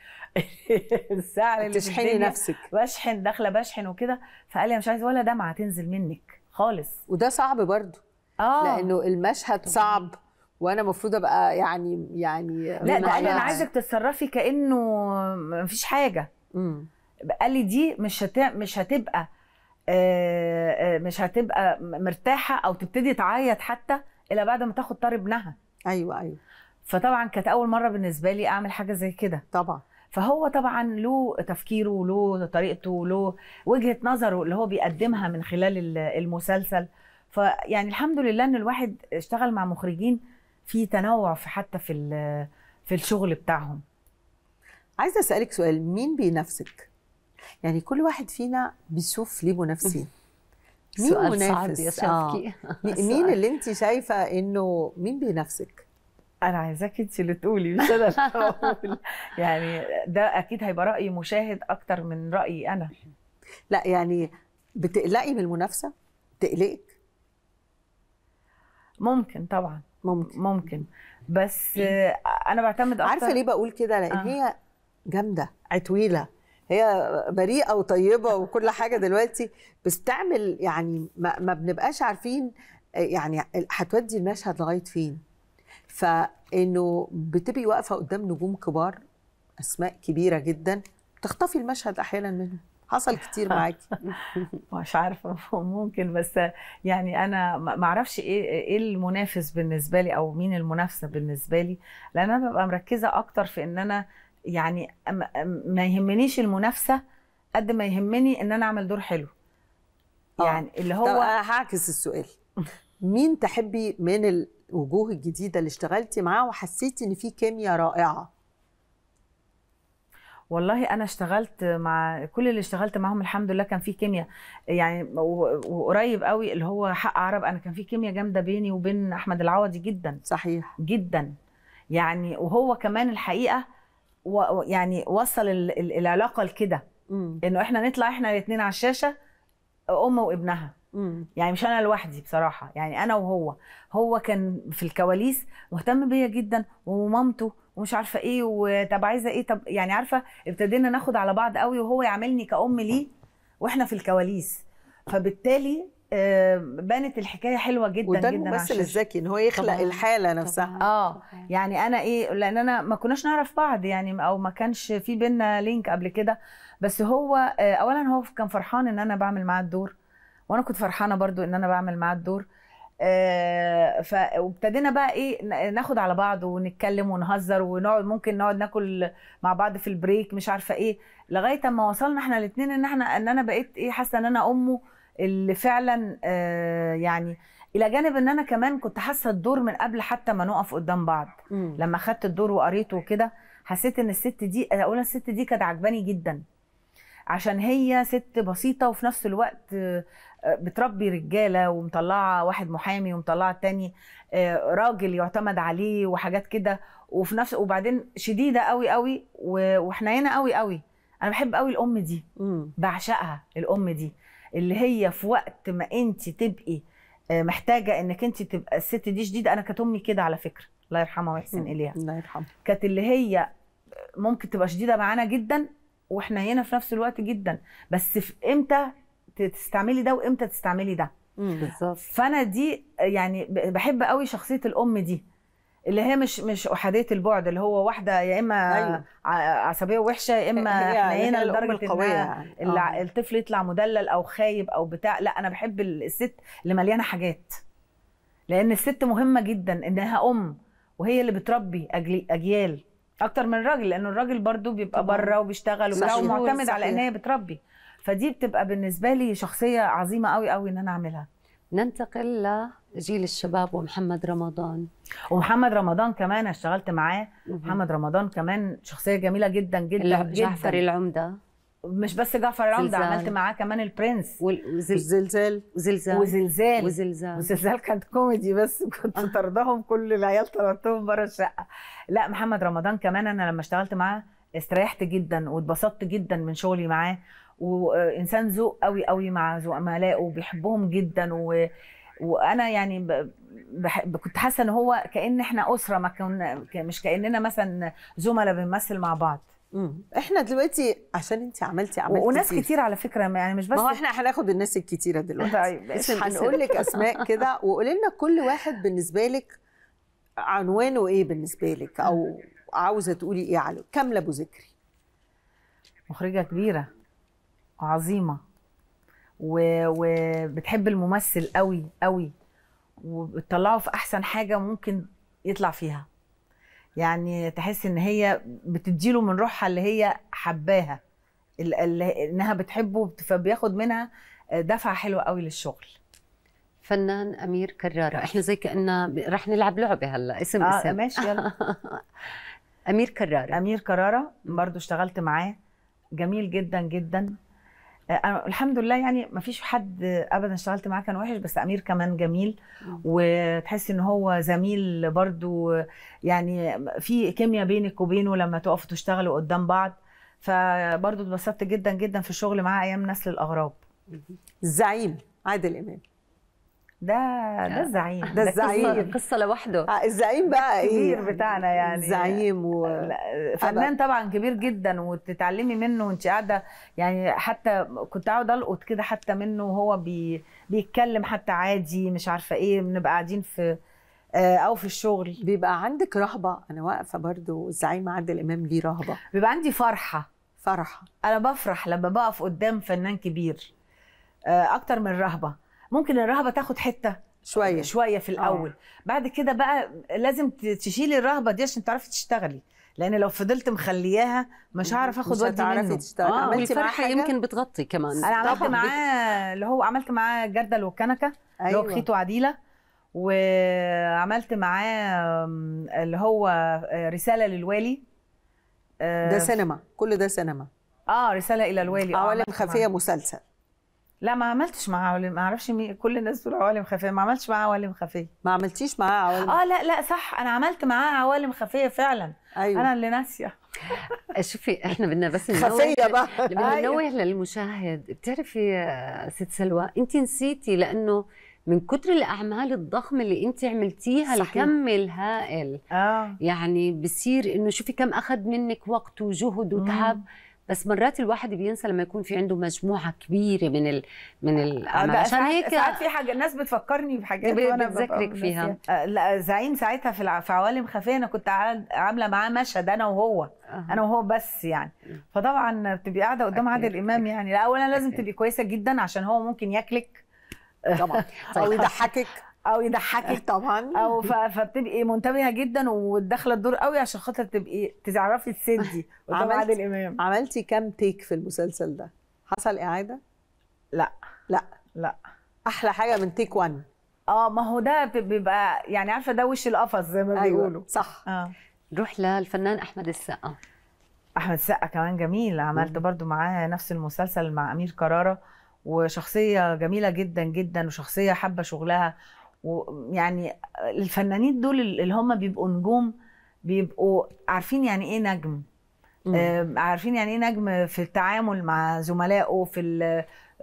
[LAUGHS] الساعه اللي تشحني نفسك بشحن داخله بشحن وكده فقال لي مش عايز ولا دمعه تنزل منك خالص وده صعب برضو اه لانه المشهد صعب وانا المفروض ابقى يعني يعني لا ده قال لي انا عايزك تتصرفي كانه مفيش حاجه امم قال لي دي مش هت... مش هتبقى آه، آه، مش هتبقى مرتاحه او تبتدي تعيط حتى الا بعد ما تاخد طار ابنها ايوه ايوه فطبعا كانت اول مره بالنسبه لي اعمل حاجه زي كده طبعا فهو طبعا له تفكيره وله طريقته وله وجهه نظره اللي هو بيقدمها من خلال المسلسل فيعني الحمد لله ان الواحد اشتغل مع مخرجين في تنوع في حتى في في الشغل بتاعهم عايزه اسالك سؤال مين بينافسك يعني كل واحد فينا بيشوف ليه منافسين مين سؤال منافس؟ صعب يا آه. [LAUGHS] مين اللي انت شايفه انه مين بينافسك؟ انا عايزاكي انت اللي تقولي مش انا اللي اقول [LAUGHS] يعني ده اكيد هيبقى راي مشاهد اكتر من رايي انا لا يعني بتقلقي من المنافسه؟ تقلقك؟ ممكن طبعا ممكن ممكن بس إيه؟ انا بعتمد اكتر عارفه ليه بقول كده لان آه. هي جامده عتويله هي بريئه وطيبه وكل حاجه دلوقتي بس تعمل يعني ما, ما بنبقاش عارفين آه، يعني هتودي المشهد لغايه فين فانه بتبقي واقفه قدام نجوم كبار اسماء كبيره جدا تختفي المشهد احيانا منهم حصل كتير [LAUGHS] معاكي مش عارفه ممكن بس يعني انا ما اعرفش ايه ايه المنافس بالنسبه لي او مين المنافسه بالنسبه لي لان انا ببقى مركزه اكتر في ان انا يعني ما يهمنيش المنافسه قد ما يهمني ان انا اعمل دور حلو آه. يعني أوه. اللي هو طب هعكس السؤال مين تحبي من الوجوه الجديده اللي اشتغلتي معاه وحسيتي ان في كيمياء رائعه والله انا اشتغلت مع كل اللي اشتغلت معاهم الحمد لله كان في كيمياء يعني وقريب قوي اللي هو حق عرب انا كان في كيمياء جامده بيني وبين احمد العوضي جدا صحيح جدا يعني وهو كمان الحقيقه و يعني وصل ال... العلاقه لكده انه احنا نطلع احنا الاثنين على الشاشه ام وابنها مم. يعني مش انا لوحدي بصراحه يعني انا وهو هو كان في الكواليس مهتم بيا جدا ومامته ومش عارفه ايه وطب عايزه ايه طب يعني عارفه ابتدينا ناخد على بعض قوي وهو يعاملني كأم ليه واحنا في الكواليس فبالتالي آه، بانت الحكايه حلوه جدا وده جدا الممثل الذكي ان هو يخلق طبعا. الحاله نفسها طبعا. اه يعني انا ايه لان انا ما كناش نعرف بعض يعني او ما كانش في بينا لينك قبل كده بس هو آه، اولا هو كان فرحان ان انا بعمل معاه الدور وانا كنت فرحانه برضو ان انا بعمل معاه الدور آه، فابتدينا بقى ايه ناخد على بعض ونتكلم ونهزر ونقعد ممكن نقعد ناكل مع بعض في البريك مش عارفه ايه لغايه اما وصلنا احنا الاثنين ان احنا ان انا بقيت ايه حاسه ان انا امه اللي فعلا آه، يعني الى جانب ان انا كمان كنت حاسه الدور من قبل حتى ما نقف قدام بعض مم. لما خدت الدور وقريته وكده حسيت ان الست دي اقول الست دي كانت عجباني جدا عشان هي ست بسيطه وفي نفس الوقت آه، بتربي رجاله ومطلعه واحد محامي ومطلعه تاني آه، راجل يعتمد عليه وحاجات كده وفي نفس وبعدين شديده قوي قوي وحنينه قوي قوي انا بحب قوي الام دي بعشقها الام دي اللي هي في وقت ما انت تبقي آه، محتاجه انك انت تبقى الست دي شديده انا كانت امي كده على فكره الله يرحمها ويحسن اليها الله يرحمها كانت اللي هي ممكن تبقى شديده معانا جدا واحنا هنا في نفس الوقت جدا بس في امتى تستعملي ده وامتى تستعملي ده بالظبط فانا دي يعني بحب قوي شخصيه الام دي اللي هي مش مش احاديه البعد اللي هو واحده يا اما أيوة. عصبيه وحشه يا اما حنينه لدرجه القويه اللي آه. الطفل يطلع مدلل او خايب او بتاع لا انا بحب الست اللي مليانه حاجات لان الست مهمه جدا انها ام وهي اللي بتربي اجيال اكتر من الراجل لانه الراجل برضو بيبقى بره وبيشتغل ومعتمد على ان هي بتربي فدي بتبقى بالنسبه لي شخصيه عظيمه قوي قوي ان انا اعملها ننتقل لجيل الشباب ومحمد رمضان ومحمد رمضان كمان اشتغلت معاه محمد رمضان كمان شخصيه جميله جدا جدا جعفر العمده مش بس جعفر العمده عملت معاه كمان البرنس وزلزال وزلزال وزلزال وزلزال وزلزال كانت كوميدي بس كنت آه. طردهم كل العيال طردتهم بره الشقه لا محمد رمضان كمان انا لما اشتغلت معاه استريحت جدا واتبسطت جدا من شغلي معاه وانسان ذوق قوي قوي مع زملائه وبيحبهم جدا و... وانا يعني ب... بح... كنت حاسه ان هو كان احنا اسره ما كنا مش كاننا مثلا زملاء بنمثل مع بعض مم. احنا دلوقتي عشان انت عملتي عملت وناس كتير. كتير على فكره يعني مش بس ما هو احنا هناخد الناس الكتيره دلوقتي طيب هنقول لك اسماء كده وقولي لنا كل واحد بالنسبه لك عنوانه ايه بالنسبه لك او عاوزه تقولي ايه عليه كامله ابو ذكري مخرجه كبيره عظيمه وبتحب الممثل قوي قوي وبتطلعه في احسن حاجه ممكن يطلع فيها يعني تحس ان هي بتديله من روحها اللي هي حباها اللي انها بتحبه فبياخد منها دفعه حلوه قوي للشغل فنان امير كراره احنا زي كاننا رح نلعب لعبه هلا اسم آه اسم ماشي يلا [LAUGHS] امير كراره امير كراره برضو اشتغلت معاه جميل جدا جدا آه، أنا الحمد لله يعني ما فيش حد ابدا اشتغلت معاه كان وحش بس امير كمان جميل وتحس ان هو زميل برضو يعني في كيمياء بينك وبينه لما تقفوا تشتغلوا قدام بعض فبرضو اتبسطت جدا جدا في الشغل معاه ايام نسل الاغراب الزعيم عادل امام ده ده الزعيم [LAUGHS] ده الزعيم قصة, لوحده آه، الزعيم بقى ايه الكبير بتاعنا يعني زعيم و... فنان طبعا كبير جدا وتتعلمي منه وانت قاعده يعني حتى كنت اقعد القط كده حتى منه وهو بي... بيتكلم حتى عادي مش عارفه ايه بنبقى قاعدين في آه، او في الشغل بيبقى عندك رهبه انا واقفه برضو الزعيم عادل امام ليه رهبه بيبقى عندي فرحه فرحه انا بفرح لما بقف قدام فنان كبير آه، اكتر من رهبه ممكن الرهبه تاخد حته شويه شويه في الاول أوه. بعد كده بقى لازم تشيلي الرهبه دي عشان تعرفي تشتغلي لان لو فضلت مخلياها مش هعرف اخد وقت منه مش هتعرفي تشتغلي آه. عملتي يمكن بتغطي كمان انا عملت معاه اللي هو عملت معاه جردل وكنكه أيوة. اللي هو أيوة. بخيط وعديله وعملت معاه اللي هو آه، رساله للوالي ده آه، سينما كل ده سينما اه رساله الى الوالي آه، عوالم خفيه معاه. مسلسل لا ما عملتش معاه عوالم ما اعرفش مين كل الناس بتقول عوالم خفيه ما عملتش معاه عوالم خفيه ما عملتيش معاه عوالم اه لا لا صح انا عملت معاه عوالم خفيه فعلا أيوة. انا اللي ناسيه [LAUGHS] شوفي احنا بدنا بس خفيه بقى بدنا أيوه. ننوه للمشاهد بتعرفي يا ست سلوى انت نسيتي لانه من كتر الاعمال الضخمه اللي انت عملتيها صحيح. الكم الهائل آه. يعني بصير انه شوفي كم اخذ منك وقت وجهد وتعب مم. بس مرات الواحد بينسى لما يكون في عنده مجموعه كبيره من ال... من الـ آه، عشان هيك ساعات في حاجه الناس بتفكرني بحاجات وانا بتذكرك فيها آه، لا زعيم ساعتها في في عوالم خفيه انا كنت عامله معاه مشهد انا وهو انا وهو بس يعني فطبعا بتبقي قاعده قدام عادل امام يعني اولا لازم تبقي كويسه جدا عشان هو ممكن ياكلك طبعا [LAUGHS] او يضحكك او يضحكك [LAUGHS] طبعا او فبتبقي منتبهه جدا وداخله الدور قوي عشان خاطر تبقي تعرفي تسدي [LAUGHS] قدام عادل امام عملتي كام تيك في المسلسل ده؟ حصل اعاده؟ لا لا لا احلى حاجه من تيك 1 اه ما هو ده بيبقى يعني عارفه ده وش القفص زي ما أيوة. بيقولوا صح آه. نروح للفنان احمد السقا احمد السقا كمان جميل عملت برضو معاه نفس المسلسل مع امير كراره وشخصيه جميله جدا جدا وشخصيه حابه شغلها ويعني الفنانين دول اللي هم بيبقوا نجوم بيبقوا عارفين يعني ايه نجم عارفين يعني ايه نجم في التعامل مع زملائه في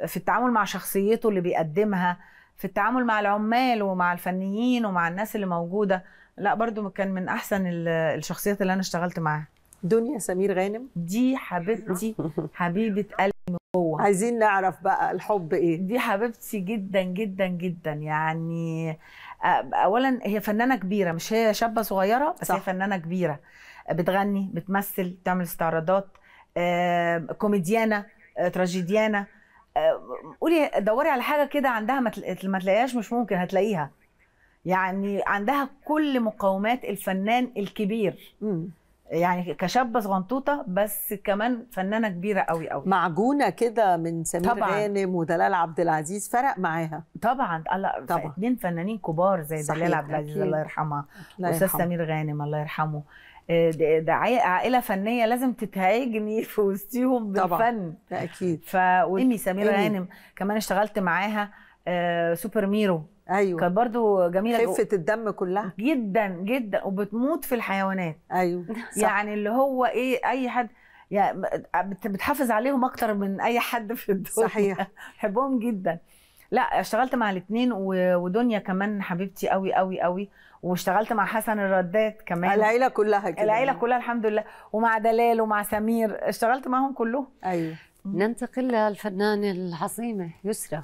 في التعامل مع شخصيته اللي بيقدمها في التعامل مع العمال ومع الفنيين ومع الناس اللي موجوده لا برضو كان من احسن الشخصيات اللي انا اشتغلت معاها دنيا سمير غانم دي حبيبتي [LAUGHS] حبيبه قلبي من جوه عايزين نعرف بقى الحب ايه دي حبيبتي جدا جدا جدا يعني آه، اولا هي فنانه كبيره مش هي شابه صغيره بس صح. هي فنانه كبيره بتغني بتمثل بتعمل استعراضات آه، كوميديانه آه، تراجيديانه قولي دوري على حاجه كده عندها ما تلاقيهاش مش ممكن هتلاقيها يعني عندها كل مقومات الفنان الكبير م. يعني كشابه صغنطوطه بس كمان فنانه كبيره قوي قوي معجونه كده من سمير غانم ودلال عبد العزيز فرق معاها طبعا لا طبعا اثنين فنانين كبار زي دلال عبد العزيز الله يرحمها استاذ سمير غانم الله يرحمه آه، ده عائله فنيه لازم تتهاجني [LAUGHS] في وسطيهم بالفن طبعا اكيد ف وامي سمير غانم كمان اشتغلت معاها آه، سوبر ميرو ايوه كانت برضو جميله خفه الدم كلها جدا جدا وبتموت في الحيوانات ايوه [LAUGHS] صح. يعني اللي هو ايه اي حد يعني بتحافظ عليهم اكتر من اي حد في الدنيا صحيح [LAUGHS] بحبهم جدا لا اشتغلت مع الاثنين ودنيا كمان حبيبتي قوي قوي قوي واشتغلت مع حسن الرداد كمان العيله كلها كده العيله كلها الحمد لله ومع دلال ومع سمير اشتغلت معاهم كلهم ايوه ننتقل للفنانه العظيمه يسرا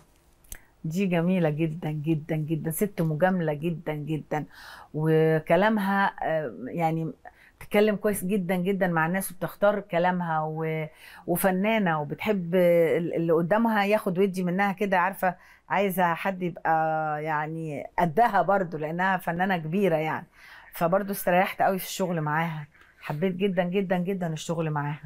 دي جميله جدا جدا جدا ست مجامله جدا جدا وكلامها آه، يعني بتتكلم كويس جدا جدا مع الناس وبتختار كلامها و... وفنانه وبتحب اللي قدامها ياخد ويدي منها كده عارفه عايزه حد يبقى يعني قدها برضو لانها فنانه كبيره يعني فبرضو استريحت قوي في الشغل معاها حبيت جدا جدا جدا الشغل معاها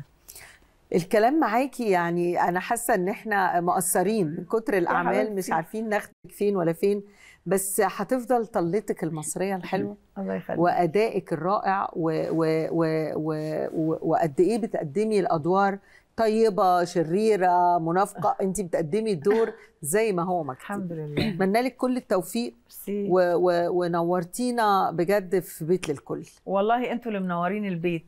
الكلام معاكي يعني انا حاسه ان احنا مقصرين من كتر الاعمال مش عارفين ناخدك فين ولا فين بس هتفضل طلتك المصريه الحلوه الله يخليك وادائك الرائع وقد ايه بتقدمي الادوار طيبه شريره منافقه انت بتقدمي الدور زي ما هو مكتوب الحمد لله اتمنى [CLEARS THROAT] لك كل التوفيق و... و... ونورتينا بجد في بيت للكل والله انتوا اللي منورين البيت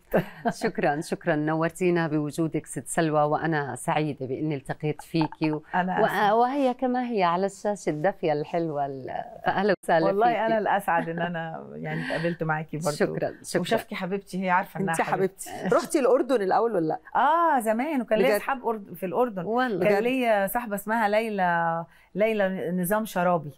[LAUGHS] شكرا شكرا نورتينا بوجودك ست سلوى وانا سعيده باني التقيت فيكي و... أنا أسعد. و... وهي كما هي على الشاشه الدافيه الحلوه ال- اهلا وسهلا والله فيكي. انا الاسعد ان [LAUGHS] انا يعني اتقابلت معاكي برضه شكرا شكرا وشافكي حبيبتي هي عارفه انها انت حبيبتي رحتي الاردن الاول ولا لا اه زمان وكان ليا اصحاب في الاردن والله كان ليا صاحبه اسمها ليلى ليلى نظام شرابي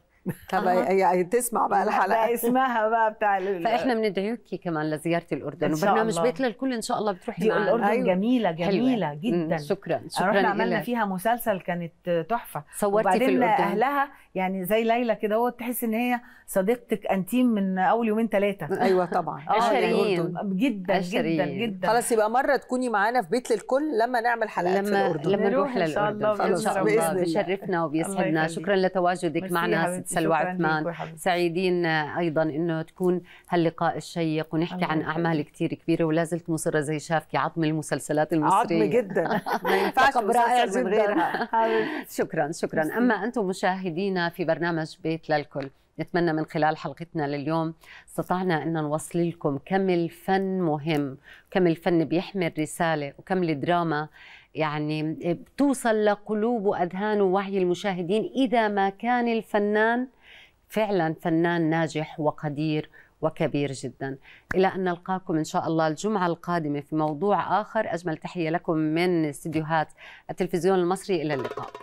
طب هي تسمع بقى الحلقه لا اسمها بقى بتاع [LAUGHS] فاحنا بندعيكي كمان لزياره الاردن وبرنامج بيت للكل ان شاء الله بتروحي معنا الاردن أيوة. جميله جميله حلوة. جدا شكرا شكرا رحنا عملنا فيها مسلسل كانت تحفه صورتي في الاردن اهلها يعني زي ليلى كده هو تحس ان هي صديقتك انتيم من اول يومين ثلاثه ايوه طبعا [LAUGHS] آه، يعني عشرين جدا جدا جدا خلاص يبقى مره تكوني معانا في بيت للكل لما نعمل حلقات لما في الاردن لما نروح للاردن ان شاء الله بيشرفنا وبيسعدنا شكرا لتواجدك معنا سلوى عثمان سعيدين ايضا انه تكون هاللقاء الشيق ونحكي عن اعمال كثير كبيره ولا زلت مصره زي شافكي عظم المسلسلات المصريه عظم جدا [LAUGHS] ما ينفعش رائع من غيرها [LAUGHS] شكرا شكرا اما انتم مشاهدينا في برنامج بيت للكل نتمنى من خلال حلقتنا لليوم استطعنا ان نوصل لكم كم الفن مهم كم الفن بيحمل رساله وكم الدراما يعني بتوصل آه، لقلوب واذهان ووعي المشاهدين اذا ما كان الفنان فعلا فنان ناجح وقدير وكبير جدا إلى أن نلقاكم إن شاء الله الجمعة القادمة في موضوع آخر أجمل تحية لكم من استديوهات التلفزيون المصري إلى اللقاء